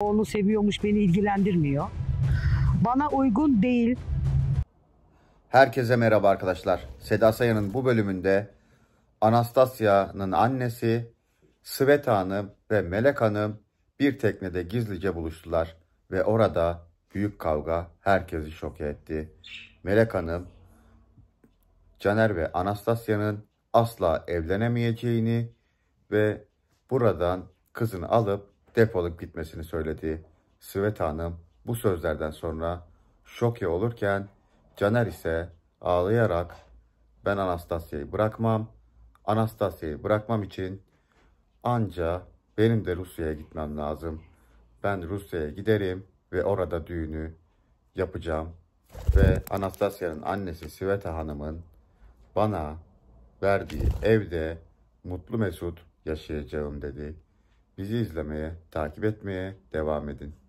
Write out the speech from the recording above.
onu seviyormuş beni ilgilendirmiyor. Bana uygun değil. Herkese merhaba arkadaşlar. Seda Sayan'ın bu bölümünde Anastasya'nın annesi Sveta Hanım ve Melek Hanım bir teknede gizlice buluştular ve orada büyük kavga herkesi şok etti. Melek Hanım Caner ve Anastasya'nın asla evlenemeyeceğini ve buradan kızını alıp defolup gitmesini söyledi. Sveta Hanım bu sözlerden sonra şoke olurken Caner ise ağlayarak ben Anastasya'yı bırakmam, Anastasya'yı bırakmam için anca benim de Rusya'ya gitmem lazım. Ben Rusya'ya giderim ve orada düğünü yapacağım. Ve Anastasya'nın annesi Sveta Hanım'ın bana verdiği evde mutlu mesut yaşayacağım dedi. Bizi izlemeye, takip etmeye devam edin.